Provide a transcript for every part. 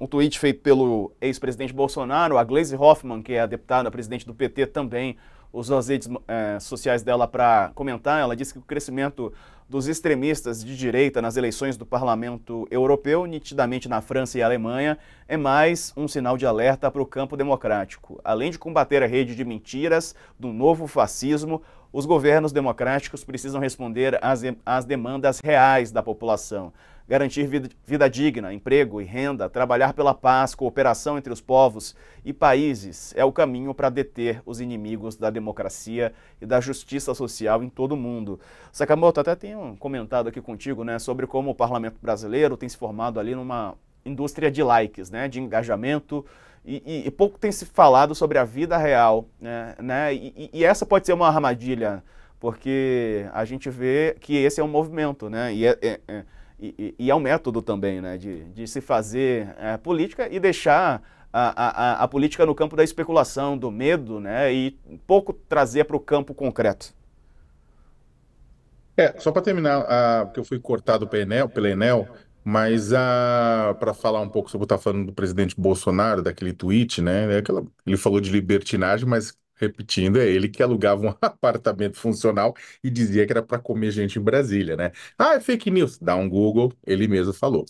um tweet feito pelo ex-presidente Bolsonaro, a Glaze Hoffman, que é a deputada, presidente do PT também, usou as redes eh, sociais dela para comentar. Ela disse que o crescimento dos extremistas de direita nas eleições do parlamento europeu, nitidamente na França e Alemanha, é mais um sinal de alerta para o campo democrático. Além de combater a rede de mentiras do novo fascismo, os governos democráticos precisam responder às, às demandas reais da população garantir vida digna, emprego e renda, trabalhar pela paz, cooperação entre os povos e países é o caminho para deter os inimigos da democracia e da justiça social em todo o mundo. Sakamoto, até tenho comentado aqui contigo né, sobre como o parlamento brasileiro tem se formado ali numa indústria de likes, né, de engajamento, e, e, e pouco tem se falado sobre a vida real. Né, né e, e essa pode ser uma armadilha porque a gente vê que esse é um movimento, né? E é, é, é, e, e, é um método também né, de, de se fazer é, política e deixar a, a, a, política no campo da especulação, do medo, né, e pouco trazer para o campo concreto. É, só para terminar, porque eu fui cortado pela Enel, pela Enel mas para falar um pouco sobre o que está falando do presidente Bolsonaro, daquele tweet, né? É aquela, ele falou de libertinagem, mas Repetindo, é ele que alugava um apartamento funcional e dizia que era para comer gente em Brasília, né? Ah, é fake news. Dá um Google, ele mesmo falou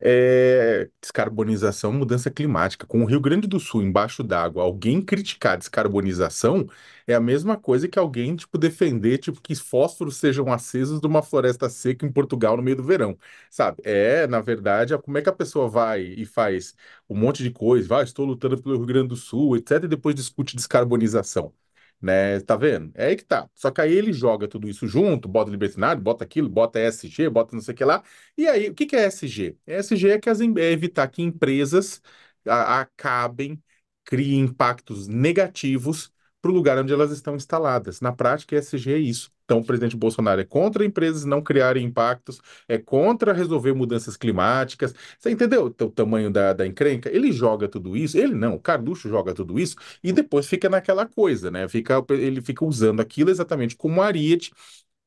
é, descarbonização, mudança climática. Com o Rio Grande do Sul embaixo d'água, alguém criticar descarbonização é a mesma coisa que alguém tipo defender tipo que fósforos sejam acesos de uma floresta seca em Portugal no meio do verão, sabe? É, na verdade, como é que a pessoa vai e faz um monte de coisa, vai, ah, estou lutando pelo Rio Grande do Sul, etc, e depois discute descarbonização né? Tá vendo? É aí que tá. Só que aí ele joga tudo isso junto, bota libertinário, bota aquilo, bota SG, bota não sei o que lá. E aí, o que, que é SG? SG é, que as, é evitar que empresas a, acabem, criem impactos negativos para o lugar onde elas estão instaladas. Na prática, SG é isso. Então, o presidente Bolsonaro é contra empresas não criarem impactos, é contra resolver mudanças climáticas. Você entendeu o tamanho da, da encrenca? Ele joga tudo isso, ele não, o Carducho joga tudo isso e depois fica naquela coisa, né? Fica, ele fica usando aquilo exatamente como ariete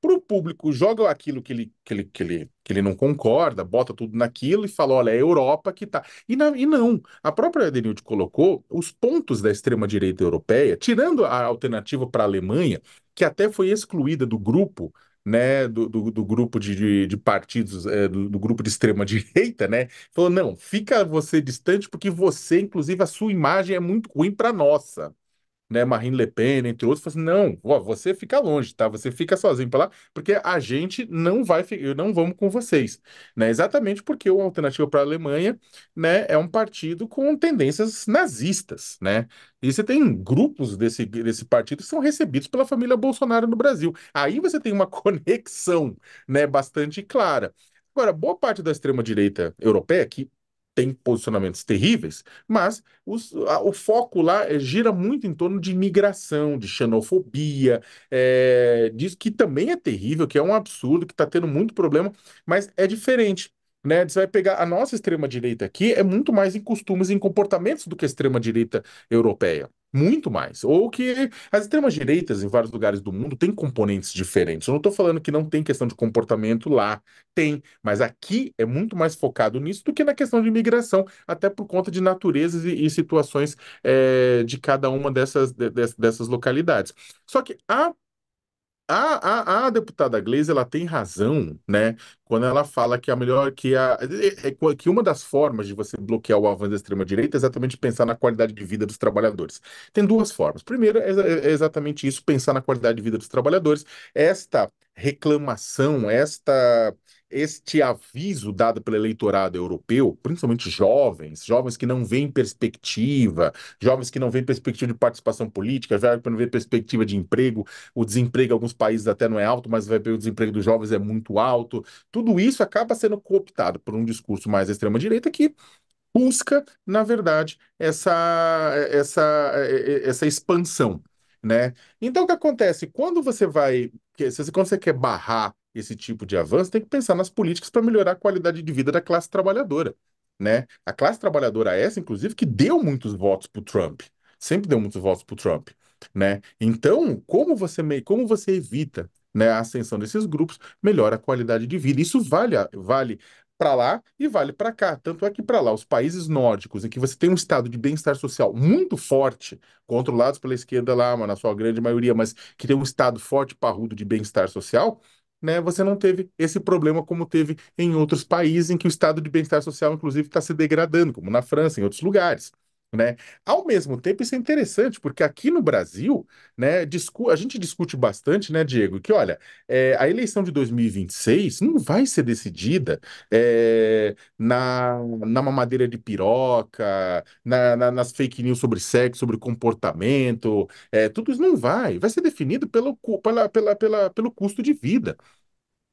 para o público joga aquilo que ele, que, ele, que, ele, que ele não concorda, bota tudo naquilo e fala: olha, é a Europa que está. E, e, não, a própria Edenilde colocou os pontos da extrema-direita europeia, tirando a alternativa para a Alemanha, que até foi excluída do grupo. Né, do, do, do grupo de, de, de partidos, é, do, do, grupo de extrema-direita, né? Falou: não, fica você distante, porque você, inclusive, a sua imagem é muito ruim para nossa né, Marine Le Pen, entre outros, falou assim, não, ó, você fica longe, tá? Você fica sozinho para lá, porque a gente não vai, não vamos com vocês, né? Exatamente porque o Alternativa para a Alemanha, né, é um partido com tendências nazistas, né? E você tem grupos desse, desse partido que são recebidos pela família Bolsonaro no Brasil. Aí você tem uma conexão, né, bastante clara. Agora, boa parte da extrema-direita europeia, que tem posicionamentos terríveis, mas os, a, o foco lá é, gira muito em torno de migração, de xenofobia, é, eh, disso que também é terrível, que é um absurdo, que está tendo muito problema, mas é diferente né? Você vai pegar a nossa extrema direita aqui é muito mais em costumes e em comportamentos do que a extrema direita europeia. Muito mais. Ou que as extremas direitas em vários lugares do mundo têm componentes diferentes. Eu não estou falando que não tem questão de comportamento lá. Tem. Mas aqui é muito mais focado nisso do que na questão de imigração, até por conta de naturezas e, e situações é, de cada uma dessas, de, dessas localidades. Só que a a, a, a, deputada Gleisi, ela tem razão, né, quando ela fala que é a melhor que é a é, que uma das formas de você bloquear o avanço da extrema direita é exatamente pensar na qualidade de vida dos trabalhadores. Tem duas formas. Primeiro é exatamente isso, pensar na qualidade de vida dos trabalhadores. Esta reclamação, esta este aviso dado pelo eleitorado europeu, principalmente jovens, jovens que não veem perspectiva, jovens que não veem perspectiva de participação política, jovens que não veem perspectiva de emprego, o desemprego em alguns países até não é alto, mas vai ver o desemprego dos jovens é muito alto. Tudo tudo isso acaba sendo cooptado por um discurso mais extrema-direita que busca, na verdade, essa, essa, essa expansão. Né? Então, o que acontece? Quando você vai. quando você quer barrar esse tipo de avanço, tem que pensar nas políticas para melhorar a qualidade de vida da classe trabalhadora. Né? A classe trabalhadora essa, inclusive, que deu muitos votos para o Trump. Sempre deu muitos votos para o Trump. Né? Então, como você, como você evita né, a ascensão desses grupos, melhora a qualidade de vida. Isso vale, vale para lá e vale para cá. Tanto é que para lá, os países nórdicos, em que você tem um estado de bem-estar social muito forte, controlados pela esquerda lá, na sua grande maioria, mas que tem um estado forte parrudo de bem-estar social, né, você não teve esse problema como teve em outros países em que o estado de bem-estar social, inclusive, está se degradando, como na França, em outros lugares. Né? Ao mesmo tempo, isso é interessante, porque aqui no Brasil, né, a gente discute bastante, né, Diego, que olha, é, a eleição de 2026 não vai ser decidida é, na, na mamadeira de piroca, na, na, nas fake news sobre sexo, sobre comportamento, é, tudo isso não vai. Vai ser definido pelo, pela, pela, pela, pelo custo de vida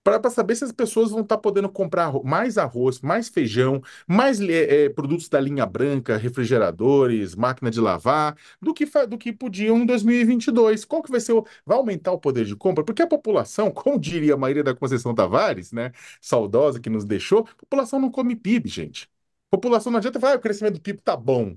para saber se as pessoas vão estar tá podendo comprar mais arroz, mais feijão, mais é, produtos da linha branca, refrigeradores, máquina de lavar, do que, do que podiam em 2022. Qual que vai ser o, Vai aumentar o poder de compra? Porque a população, como diria a maioria da Conceição Tavares, né, saudosa que nos deixou, a população não come PIB, gente. A população não adianta falar, ah, o crescimento do PIB tá bom.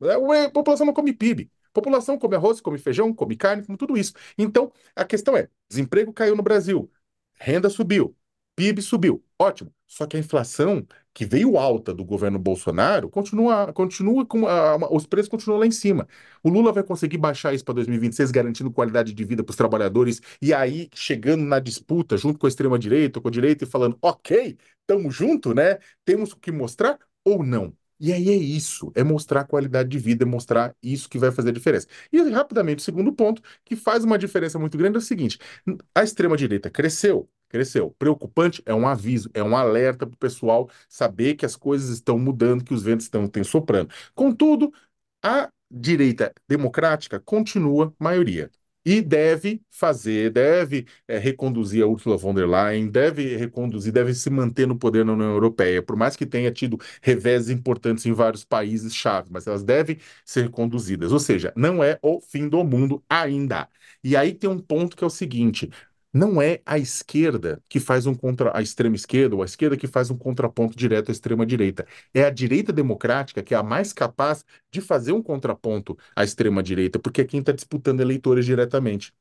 A é, população não come PIB. A população come arroz, come feijão, come carne, come tudo isso. Então, a questão é, desemprego caiu no Brasil, Renda subiu, PIB subiu, ótimo. Só que a inflação que veio alta do governo Bolsonaro continua, continua com a, a, os preços continuam lá em cima. O Lula vai conseguir baixar isso para 2026, garantindo qualidade de vida para os trabalhadores e aí chegando na disputa junto com a extrema direita, com a direita e falando, ok, estamos junto, né? Temos o que mostrar ou não? E aí é isso, é mostrar a qualidade de vida, é mostrar isso que vai fazer a diferença. E rapidamente, o segundo ponto que faz uma diferença muito grande é o seguinte: a extrema direita cresceu, cresceu. Preocupante é um aviso, é um alerta para o pessoal saber que as coisas estão mudando, que os ventos estão soprando. Contudo, a direita democrática continua maioria e deve fazer, deve é, reconduzir a Ursula von der Leyen, deve reconduzir, deve se manter no poder na União Europeia, por mais que tenha tido revés importantes em vários países chave, mas elas devem ser reconduzidas. Ou seja, não é o fim do mundo ainda. E aí tem um ponto que é o seguinte: não é a esquerda que faz um contra a extrema esquerda ou a esquerda que faz um contraponto direto à extrema direita. É a direita democrática que é a mais capaz de fazer um contraponto à extrema direita, porque é quem está disputando eleitores diretamente.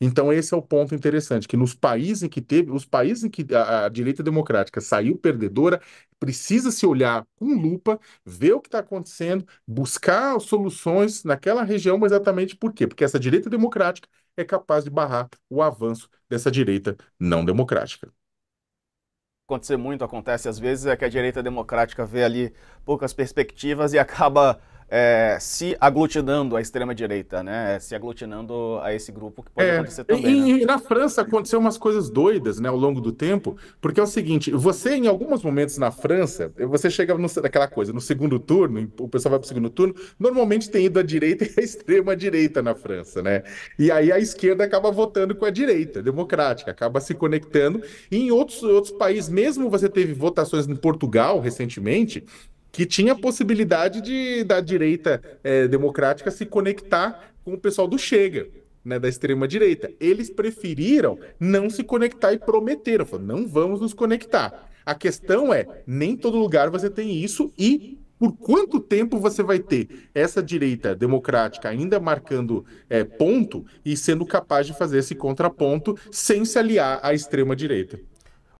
Então esse é o ponto interessante, que nos países em que teve, os países em que a, a direita democrática saiu perdedora, precisa se olhar com lupa, ver o que está acontecendo, buscar soluções naquela região, exatamente por quê? Porque essa direita democrática é capaz de barrar o avanço dessa direita não democrática. Acontecer muito, acontece às vezes, é que a direita democrática vê ali poucas perspectivas e acaba é, se aglutinando à extrema-direita, né? É, se aglutinando a esse grupo que pode é, acontecer também. E, né? e, na França aconteceu umas coisas doidas, né, ao longo do tempo, porque é o seguinte: você, em alguns momentos na França, você chega no, naquela coisa, no segundo turno, o pessoal vai para o segundo turno, normalmente tem ido à direita e à extrema-direita na França, né? E aí a esquerda acaba votando com a direita, democrática, acaba se conectando. E em outros, outros países, mesmo você teve votações em Portugal recentemente, que tinha a possibilidade de, da direita é, democrática se conectar com o pessoal do Chega, né, da extrema-direita. Eles preferiram não se conectar e prometeram, falaram, não vamos nos conectar. A questão é, nem todo lugar você tem isso e por quanto tempo você vai ter essa direita democrática ainda marcando é, ponto e sendo capaz de fazer esse contraponto sem se aliar à extrema-direita?